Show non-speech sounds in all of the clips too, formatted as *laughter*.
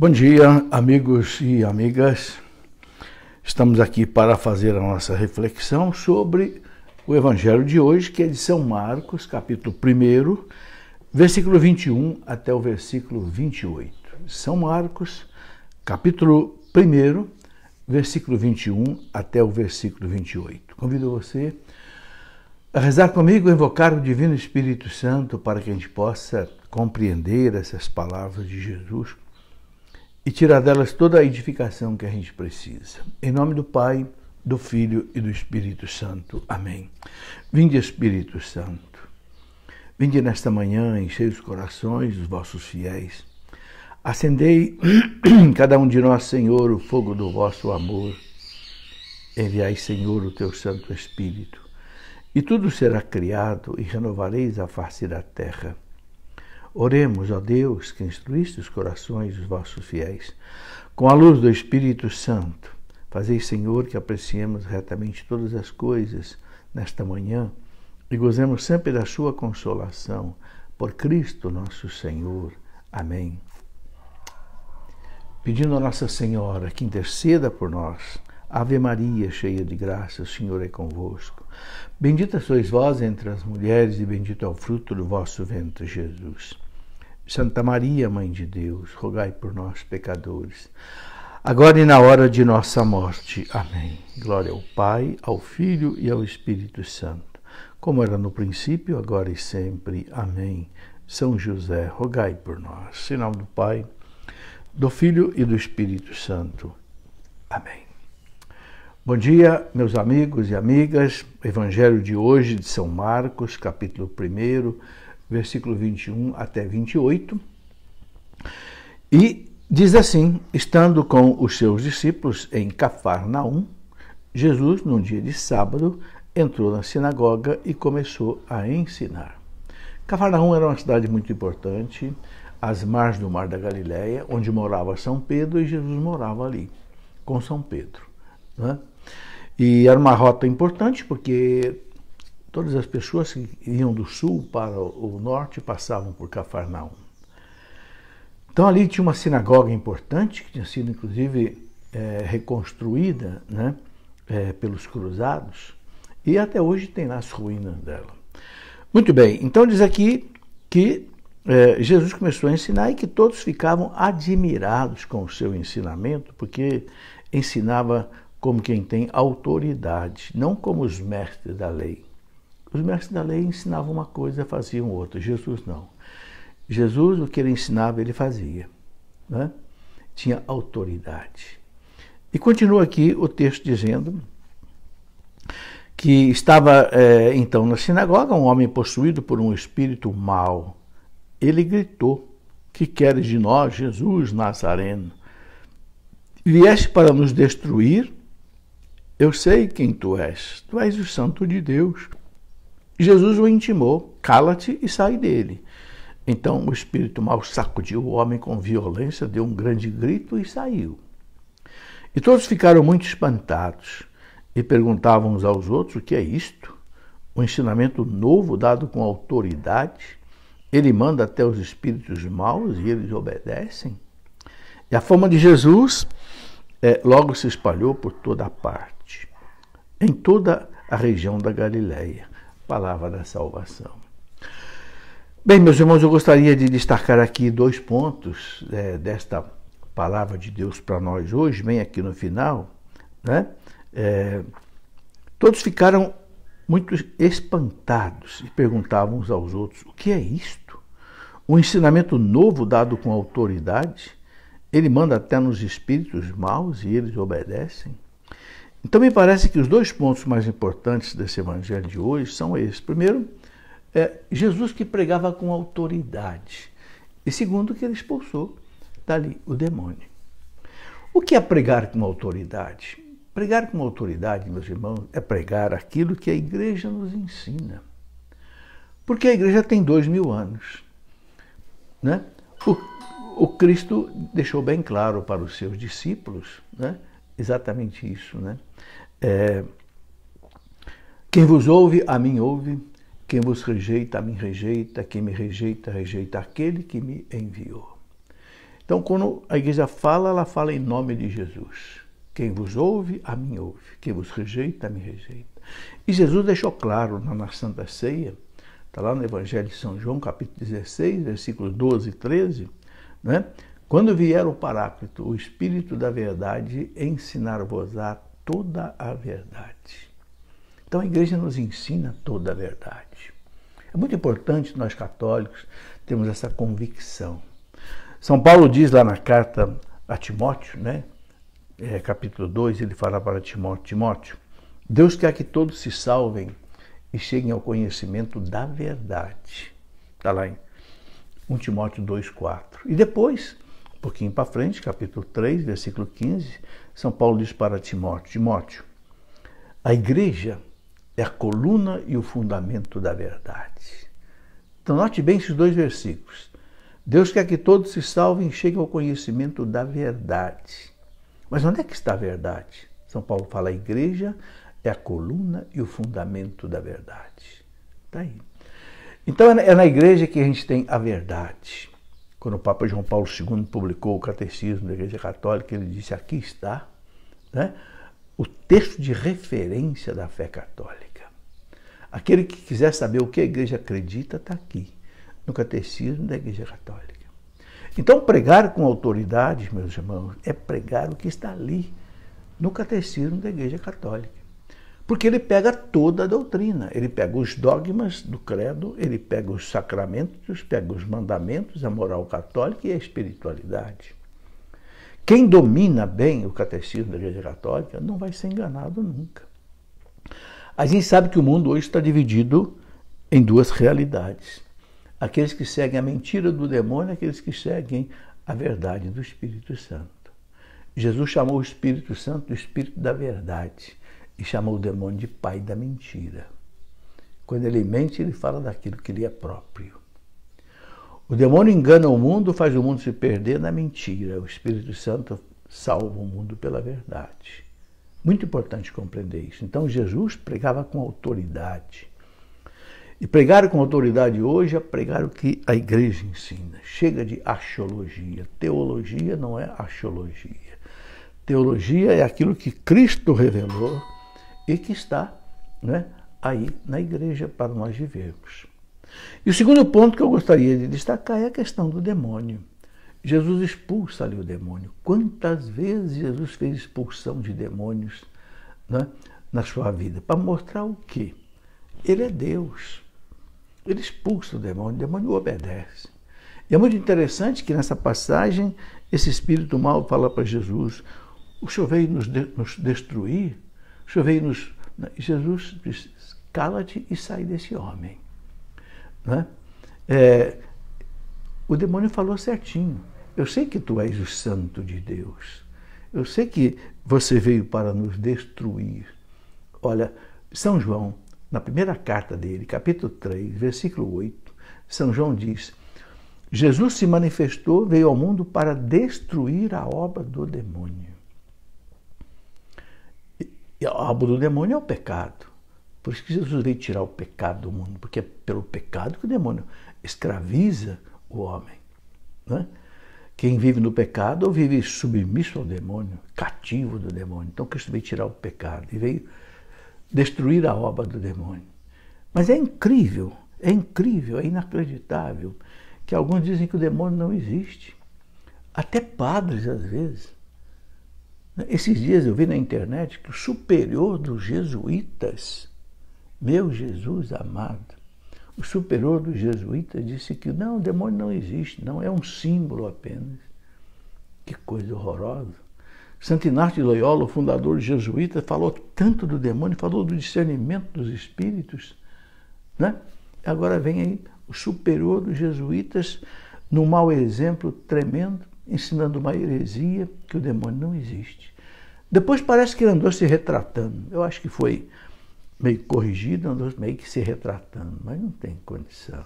Bom dia, amigos e amigas. Estamos aqui para fazer a nossa reflexão sobre o evangelho de hoje, que é de São Marcos, capítulo 1, versículo 21 até o versículo 28. São Marcos, capítulo 1, versículo 21 até o versículo 28. Convido você a rezar comigo, a invocar o Divino Espírito Santo para que a gente possa compreender essas palavras de Jesus e tirar delas toda a edificação que a gente precisa. Em nome do Pai, do Filho e do Espírito Santo. Amém. Vinde, Espírito Santo. Vinde nesta manhã, enchei os corações dos vossos fiéis. Acendei *clears throat* cada um de nós, Senhor, o fogo do vosso amor. Enviai, é, Senhor, o teu Santo Espírito, e tudo será criado, e renovareis a face da terra. Oremos, ó Deus, que instruíste os corações dos vossos fiéis. Com a luz do Espírito Santo, fazei, Senhor, que apreciemos retamente todas as coisas nesta manhã e gozemos sempre da sua consolação. Por Cristo nosso Senhor. Amém. Pedindo a Nossa Senhora que interceda por nós. Ave Maria, cheia de graça, o Senhor é convosco. Bendita sois vós entre as mulheres, e bendito é o fruto do vosso ventre, Jesus. Santa Maria, Mãe de Deus, rogai por nós, pecadores, agora e na hora de nossa morte. Amém. Glória ao Pai, ao Filho e ao Espírito Santo, como era no princípio, agora e sempre. Amém. São José, rogai por nós. Sinal do Pai, do Filho e do Espírito Santo. Amém. Bom dia, meus amigos e amigas. Evangelho de hoje de São Marcos, capítulo 1 versículo 21 até 28. E diz assim: Estando com os seus discípulos em Cafarnaum, Jesus, num dia de sábado, entrou na sinagoga e começou a ensinar. Cafarnaum era uma cidade muito importante, às margens do Mar da Galileia, onde morava São Pedro e Jesus morava ali, com São Pedro. Né? E era uma rota importante porque Todas as pessoas que iam do sul para o norte passavam por Cafarnaum. Então ali tinha uma sinagoga importante, que tinha sido inclusive é, reconstruída né, é, pelos cruzados, e até hoje tem lá as ruínas dela. Muito bem, então diz aqui que é, Jesus começou a ensinar e que todos ficavam admirados com o seu ensinamento, porque ensinava como quem tem autoridade, não como os mestres da lei. Os mestres da lei ensinavam uma coisa, faziam outra. Jesus não. Jesus, o que ele ensinava, ele fazia. Né? Tinha autoridade. E continua aqui o texto dizendo que estava é, então na sinagoga um homem possuído por um espírito mau. Ele gritou: Que queres de nós, Jesus Nazareno? Vieste para nos destruir? Eu sei quem tu és. Tu és o Santo de Deus. Jesus o intimou: cala-te e sai dele. Então o espírito mau sacudiu o homem com violência, deu um grande grito e saiu. E todos ficaram muito espantados e perguntavam uns aos outros: o que é isto? Um ensinamento novo dado com autoridade? Ele manda até os espíritos maus e eles obedecem? E a fama de Jesus é, logo se espalhou por toda a parte, em toda a região da Galileia palavra da salvação. Bem, meus irmãos, eu gostaria de destacar aqui dois pontos é, desta palavra de Deus para nós hoje, bem aqui no final. Né? É, todos ficaram muito espantados e perguntavam uns aos outros: o que é isto? Um ensinamento novo dado com autoridade? Ele manda até nos espíritos maus e eles obedecem? Então, me parece que os dois pontos mais importantes desse evangelho de hoje são esses. Primeiro, é Jesus que pregava com autoridade. E segundo, que ele expulsou dali o demônio. O que é pregar com autoridade? Pregar com autoridade, meus irmãos, é pregar aquilo que a igreja nos ensina. Porque a igreja tem dois mil anos. Né? O, o Cristo deixou bem claro para os seus discípulos né? exatamente isso. Né? É, quem vos ouve, a mim ouve. Quem vos rejeita, a mim rejeita. Quem me rejeita, rejeita aquele que me enviou. Então, quando a igreja fala, ela fala em nome de Jesus. Quem vos ouve, a mim ouve. Quem vos rejeita, a mim rejeita. E Jesus deixou claro na Santa Ceia, está lá no Evangelho de São João, capítulo 16, versículos 12 e 13, né? Quando vier o Paráclito, o Espírito da Verdade, ensinar-vos a toda a verdade. Então a igreja nos ensina toda a verdade. É muito importante nós católicos termos essa convicção. São Paulo diz lá na carta a Timóteo, né? É, capítulo 2, ele fala para Timóteo, Timóteo, Deus quer que todos se salvem e cheguem ao conhecimento da verdade. Está lá em 1 Timóteo 2,4. E depois, um pouquinho para frente, capítulo 3, versículo 15, São Paulo diz para Timóteo: Timóteo, a igreja é a coluna e o fundamento da verdade. Então, note bem esses dois versículos. Deus quer que todos se salvem e cheguem ao conhecimento da verdade. Mas onde é que está a verdade? São Paulo fala: a igreja é a coluna e o fundamento da verdade. Está aí. Então, é, é na igreja que a gente tem a verdade. Quando o Papa João Paulo II publicou o Catecismo da Igreja Católica, ele disse: aqui está né, o texto de referência da fé católica. Aquele que quiser saber o que a Igreja acredita está aqui, no Catecismo da Igreja Católica. Então, pregar com autoridade, meus irmãos, é pregar o que está ali no Catecismo da Igreja Católica. Porque ele pega toda a doutrina, ele pega os dogmas do credo, ele pega os sacramentos, pega os mandamentos, a moral católica e a espiritualidade. Quem domina bem o catecismo da Igreja Católica não vai ser enganado nunca. A gente sabe que o mundo hoje está dividido em duas realidades: aqueles que seguem a mentira do demônio, e aqueles que seguem a verdade do Espírito Santo. Jesus chamou o Espírito Santo o Espírito da Verdade e chamou o demônio de pai da mentira. Quando ele mente, ele fala daquilo que lhe é próprio. O demônio engana o mundo, faz o mundo se perder na mentira. O Espírito Santo salva o mundo pela verdade. Muito importante compreender isso. Então, Jesus pregava com autoridade. E pregar com autoridade hoje é pregar o que a igreja ensina. Chega de axiologia. Teologia não é axiologia. Teologia é aquilo que Cristo revelou e que está né, aí na igreja para nós vivermos. E o segundo ponto que eu gostaria de destacar é a questão do demônio. Jesus expulsa ali o demônio. Quantas vezes Jesus fez expulsão de demônios né, na sua vida? Para mostrar o quê? Ele é Deus. Ele expulsa o demônio, o demônio obedece. E é muito interessante que nessa passagem esse espírito mal fala para Jesus: O Senhor veio nos, de nos destruir chovei-nos. Jesus disse: cala-te e sai desse homem. É? é, o demônio falou certinho. Eu sei que tu és o santo de Deus. Eu sei que você veio para nos destruir. Olha, São João, na primeira carta dele, capítulo 3, versículo 8, São João diz: Jesus se manifestou, veio ao mundo para destruir a obra do demônio a obra do demônio é o pecado. Por isso que Jesus veio tirar o pecado do mundo, porque é pelo pecado que o demônio escraviza o homem. Né? Quem vive no pecado ou vive submisso ao demônio, cativo do demônio. Então Cristo veio tirar o pecado e veio destruir a obra do demônio. Mas é incrível, é incrível, é inacreditável que alguns dizem que o demônio não existe. Até padres, às vezes, esses dias eu vi na internet que o superior dos jesuítas, meu Jesus amado, o superior dos jesuítas disse que não, o demônio não existe, não, é um símbolo apenas. Que coisa horrorosa. Santo Inácio de Loyola, o fundador dos jesuítas, falou tanto do demônio, falou do discernimento dos espíritos, né? Agora vem aí o superior dos jesuítas num mau exemplo tremendo ensinando uma heresia que o demônio não existe. Depois parece que ele andou se retratando. Eu acho que foi meio corrigido, andou meio que se retratando, mas não tem condição.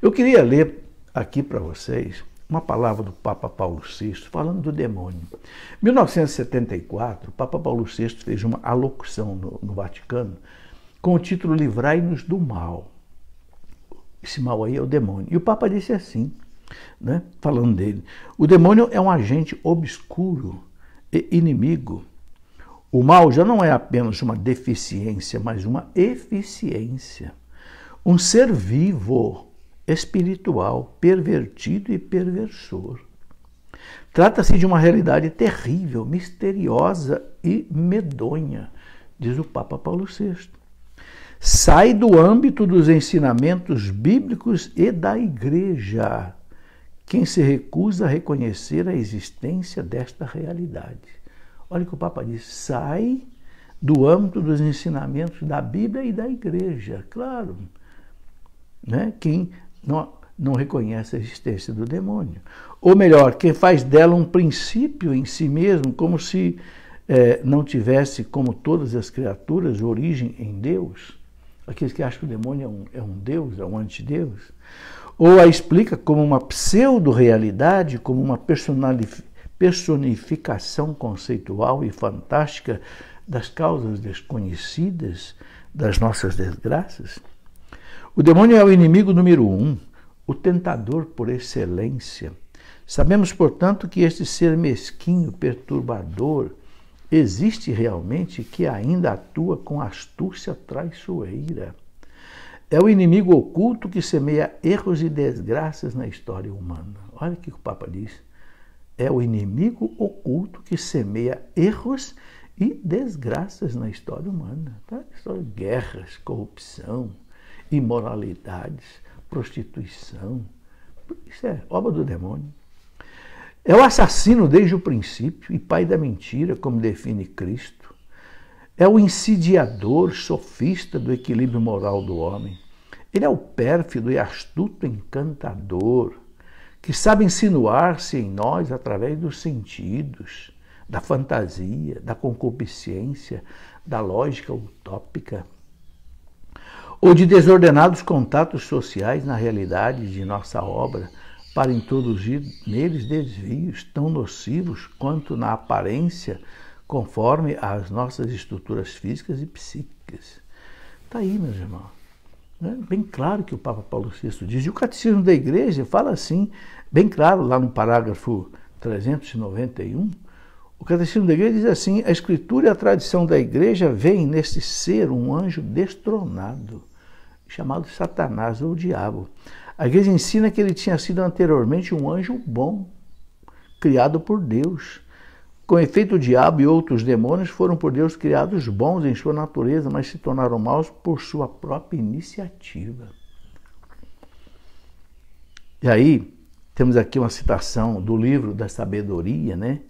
Eu queria ler aqui para vocês uma palavra do Papa Paulo VI falando do demônio. Em 1974, o Papa Paulo VI fez uma alocução no, no Vaticano com o título Livrai-nos do Mal. Esse mal aí é o demônio. E o Papa disse assim: né? falando dele. O demônio é um agente obscuro e inimigo. O mal já não é apenas uma deficiência, mas uma eficiência. Um ser vivo, espiritual, pervertido e perversor. Trata-se de uma realidade terrível, misteriosa e medonha, diz o Papa Paulo VI. Sai do âmbito dos ensinamentos bíblicos e da igreja quem se recusa a reconhecer a existência desta realidade. Olha o que o Papa diz: sai do âmbito dos ensinamentos da Bíblia e da Igreja, claro. Né? Quem não, não reconhece a existência do demônio. Ou melhor, quem faz dela um princípio em si mesmo, como se eh, não tivesse, como todas as criaturas, origem em Deus. Aqueles que acham que o demônio é um, é um Deus, é um antideus ou a explica como uma pseudo-realidade, como uma personificação conceitual e fantástica das causas desconhecidas das nossas desgraças? O demônio é o inimigo número um, o tentador por excelência. Sabemos, portanto, que este ser mesquinho, perturbador, existe realmente que ainda atua com astúcia traiçoeira. É o inimigo oculto que semeia erros e desgraças na história humana. Olha o que o Papa diz. É o inimigo oculto que semeia erros e desgraças na história humana. Tá? guerras, corrupção, imoralidades, prostituição. Isso é obra do demônio. É o assassino desde o princípio e pai da mentira, como define Cristo. É o insidiador, sofista do equilíbrio moral do homem. Ele é o pérfido e astuto encantador, que sabe insinuar-se em nós através dos sentidos, da fantasia, da concupiscência, da lógica utópica, ou de desordenados contatos sociais na realidade de nossa obra, para introduzir neles desvios tão nocivos quanto na aparência, conforme às nossas estruturas físicas e psíquicas. Está aí, meus irmãos. Né? Bem claro que o Papa Paulo VI diz. E o Catecismo da Igreja fala assim, bem claro, lá no parágrafo 391, o Catecismo da Igreja diz assim: a Escritura e a tradição da Igreja veem neste ser um anjo destronado, chamado Satanás ou Diabo. A Igreja ensina que ele tinha sido anteriormente um anjo bom, criado por Deus, com efeito, o diabo e outros demônios foram por Deus criados bons em sua natureza, mas se tornaram maus por sua própria iniciativa. E aí, temos aqui uma citação do livro da sabedoria, né?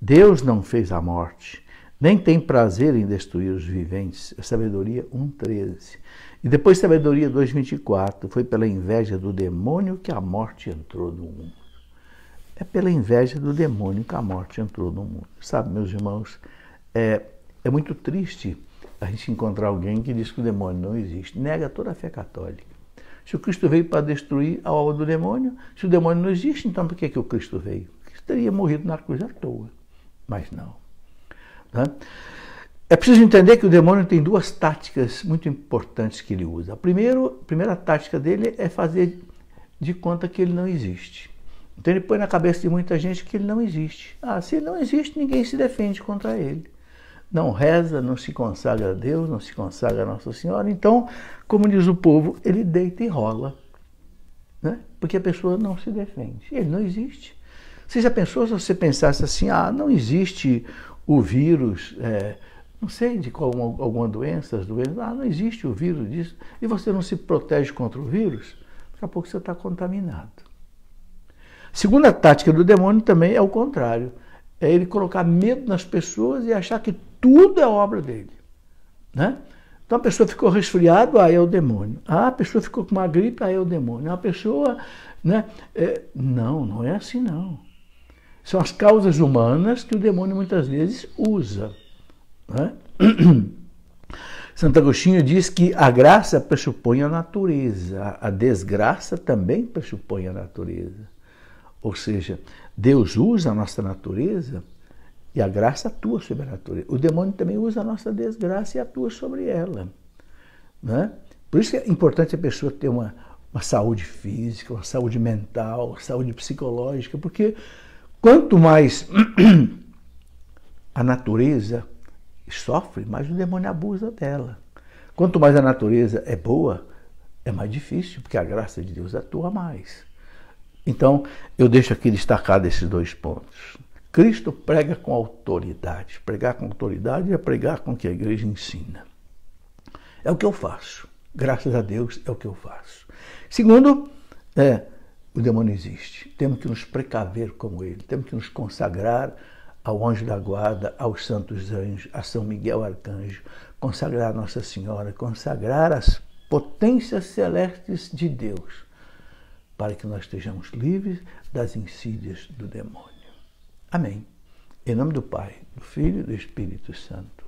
Deus não fez a morte, nem tem prazer em destruir os viventes. É sabedoria 1,13. E depois, Sabedoria 2,24. Foi pela inveja do demônio que a morte entrou no mundo é pela inveja do demônio que a morte entrou no mundo. Sabe, meus irmãos, é, é muito triste a gente encontrar alguém que diz que o demônio não existe, nega toda a fé católica. Se o Cristo veio para destruir a obra do demônio, se o demônio não existe, então por que, que o Cristo veio? Cristo teria morrido na cruz à toa. Mas não. Né? É preciso entender que o demônio tem duas táticas muito importantes que ele usa. A, primeiro, a primeira tática dele é fazer de conta que ele não existe. Então ele põe na cabeça de muita gente que ele não existe. Ah, se ele não existe, ninguém se defende contra ele. Não reza, não se consagra a Deus, não se consagra a Nossa Senhora. Então, como diz o povo, ele deita e rola. Né? Porque a pessoa não se defende. Ele não existe. Você já pensou se você pensasse assim, ah, não existe o vírus, é, não sei, de qual, alguma doença, as doenças, ah, não existe o vírus disso, e você não se protege contra o vírus, daqui a pouco você está contaminado. Segunda tática do demônio também é o contrário. É ele colocar medo nas pessoas e achar que tudo é obra dele. Né? Então a pessoa ficou resfriada, aí é o demônio. Ah, a pessoa ficou com uma gripe, aí é o demônio. Ah, a pessoa. Né, é... Não, não é assim não. São as causas humanas que o demônio muitas vezes usa. Né? *coughs* Santo Agostinho diz que a graça pressupõe a natureza, a desgraça também pressupõe a natureza. Ou seja, Deus usa a nossa natureza e a graça atua sobre a natureza. O demônio também usa a nossa desgraça e atua sobre ela. Né? Por isso é importante a pessoa ter uma, uma saúde física, uma saúde mental, saúde psicológica, porque quanto mais *clears throat* a natureza sofre, mais o demônio abusa dela. Quanto mais a natureza é boa, é mais difícil, porque a graça de Deus atua mais. Então, eu deixo aqui destacado esses dois pontos. Cristo prega com autoridade. Pregar com autoridade é pregar com o que a igreja ensina. É o que eu faço. Graças a Deus é o que eu faço. Segundo, é, o demônio existe. Temos que nos precaver como ele. Temos que nos consagrar ao anjo da guarda, aos santos anjos, a São Miguel Arcanjo, consagrar Nossa Senhora, consagrar as potências celestes de Deus para que nós estejamos livres das insídias do demônio. Amém. Em nome do Pai, do Filho e do Espírito Santo.